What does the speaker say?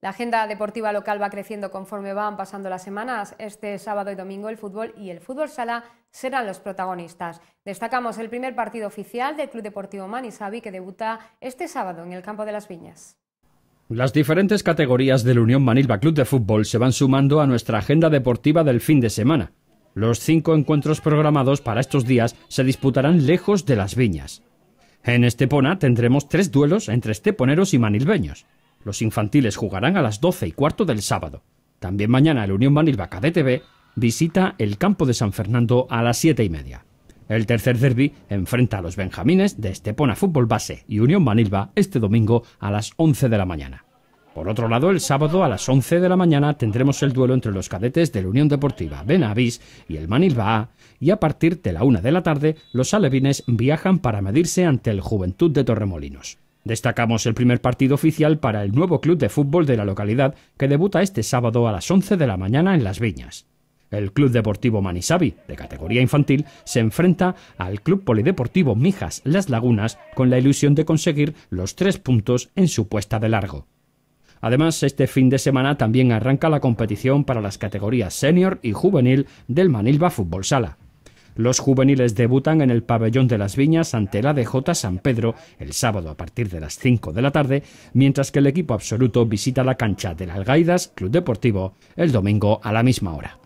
La agenda deportiva local va creciendo conforme van pasando las semanas. Este sábado y domingo el fútbol y el fútbol sala serán los protagonistas. Destacamos el primer partido oficial del Club Deportivo Manisabi que debuta este sábado en el Campo de las Viñas. Las diferentes categorías del Unión Manilva Club de Fútbol se van sumando a nuestra agenda deportiva del fin de semana. Los cinco encuentros programados para estos días se disputarán lejos de las viñas. En Estepona tendremos tres duelos entre esteponeros y manilbeños. Los infantiles jugarán a las 12 y cuarto del sábado. También mañana el Unión Manilva Cadete B visita el campo de San Fernando a las 7 y media. El tercer derby enfrenta a los Benjamines de Estepona Fútbol Base y Unión Manilva este domingo a las 11 de la mañana. Por otro lado, el sábado a las 11 de la mañana tendremos el duelo entre los cadetes de la Unión Deportiva Benavis y el Manilva A, y a partir de la 1 de la tarde los alevines viajan para medirse ante el Juventud de Torremolinos. Destacamos el primer partido oficial para el nuevo club de fútbol de la localidad que debuta este sábado a las 11 de la mañana en Las Viñas. El Club Deportivo Manisabi, de categoría infantil, se enfrenta al Club Polideportivo Mijas Las Lagunas con la ilusión de conseguir los tres puntos en su puesta de largo. Además, este fin de semana también arranca la competición para las categorías senior y juvenil del Manilva Fútbol Sala. Los juveniles debutan en el pabellón de las viñas ante la DJ San Pedro el sábado a partir de las 5 de la tarde, mientras que el equipo absoluto visita la cancha del Algaidas Club Deportivo el domingo a la misma hora.